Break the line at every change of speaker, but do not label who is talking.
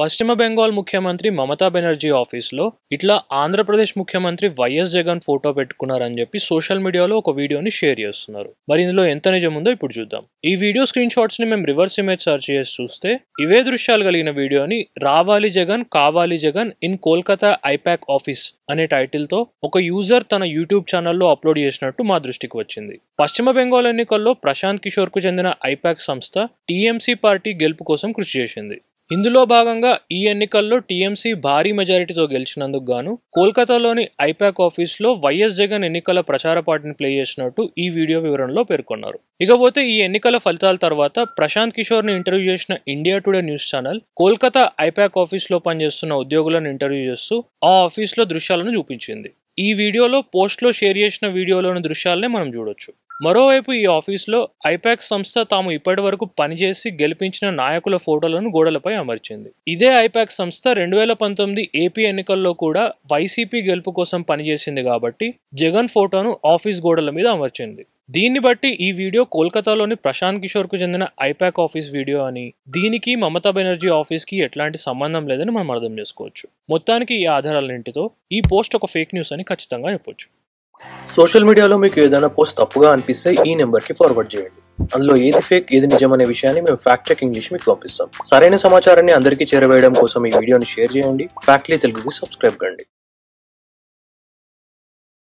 పశ్చిమ బెంగాల్ ముఖ్యమంత్రి మమతా బెనర్జీ ఆఫీస్లో ఇట్లా ఆంధ్రప్రదేశ్ ముఖ్యమంత్రి వైఎస్ జగన్ ఫోటో పెట్టుకున్నారని చెప్పి సోషల్ మీడియాలో ఒక వీడియోని షేర్ చేస్తున్నారు మరి ఇందులో ఎంత నిజం ఉందో ఇప్పుడు చూద్దాం ఈ వీడియో స్క్రీన్ షాట్స్ ని మేము రివర్స్ ఇమేజ్ సెర్చ్ చేసి చూస్తే ఇవే దృశ్యాలు కలిగిన వీడియోని రావాలి జగన్ కావాలి Jagan in Kolkata IPAC office అనే టైటిల్తో ఒక యూజర్ తన యూట్యూబ్ ఛానల్లో అప్లోడ్ చేసినట్టు మా దృష్టికి వచ్చింది పశ్చిమ బెంగాల్ ఎన్నికల్లో ప్రశాంత్ కిషోర్కు చెందిన ఐపాక్ సంస్థ టీఎంసీ పార్టీ గెలుపు కోసం కృషి చేసింది ఇందులో భాగంగా ఈ ఎన్నికల్లో టీఎంసీ భారీ మెజారిటీతో గెలిచినందుకు గాను కోల్కతాలోని ఐపాక్ ఆఫీస్లో వైఎస్ జగన్ ఎన్నికల ప్రచార పాటిని ప్లే చేసినట్టు ఈ వీడియో వివరణలో పేర్కొన్నారు ఇకపోతే ఈ ఎన్నికల ఫలితాల తర్వాత ప్రశాంత్ కిషోర్ని ఇంటర్వ్యూ చేసిన India today news channel Kolkata IPAC ఆఫీస్లో పనిచేస్తున్న ఉద్యోగులను ఇంటర్వ్యూ చేస్తూ ఆ ఆఫీస్లో దృశ్యాలను చూపించింది ఈ వీడియోలో పోస్ట్లో షేర్ చేసిన వీడియోలోని దృశ్యాలనే మనం చూడొచ్చు మరోవైపు ఈ ఆఫీసులో ఐపాక్ సంస్థ తాము ఇప్పటివరకు పనిచేసి గెలిపించిన నాయకుల ఫోటోలను గోడలపై అమర్చింది ఇదే ఐపాక్ సంస్థ రెండు వేల పంతొమ్మిది ఏపీ ఎన్నికల్లో కూడా వైసీపీ గెలుపు కోసం పనిచేసింది కాబట్టి జగన్ ఫోటోను ఆఫీస్ గోడల మీద అమర్చింది దీన్ని బట్టి ఈ వీడియో కోల్కతాలోని ప్రశాంత్ కిషోర్కు చెందిన ఐపాక్ ఆఫీస్ వీడియో అని దీనికి మమతా బెనర్జీ ఆఫీస్కి ఎట్లాంటి సంబంధం లేదని మనం అర్థం చేసుకోవచ్చు మొత్తానికి ఈ ఆధారాలన్నింటితో ఈ పోస్ట్ ఒక ఫేక్ న్యూస్ అని ఖచ్చితంగా చెప్పొచ్చు
సోషల్ మీడియాలో మీకు ఏదైనా పోస్ట్ తప్పుగా అనిపిస్తే ఈ నెంబర్కి ఫార్వర్డ్ చేయండి అందులో ఏది ఫేక్ ఏది నిజం అనే విషయాన్ని మేము ఫ్యాక్ట్ చెక్ ఇంగ్లీష్ మీకు పంపిస్తాం సరైన సమాచారాన్ని అందరికీ చేరవేయడం కోసం ఈ వీడియోని షేర్ చేయండి ఫ్యాక్ట్లీ తెలుగుకి సబ్స్క్రైబ్ కండి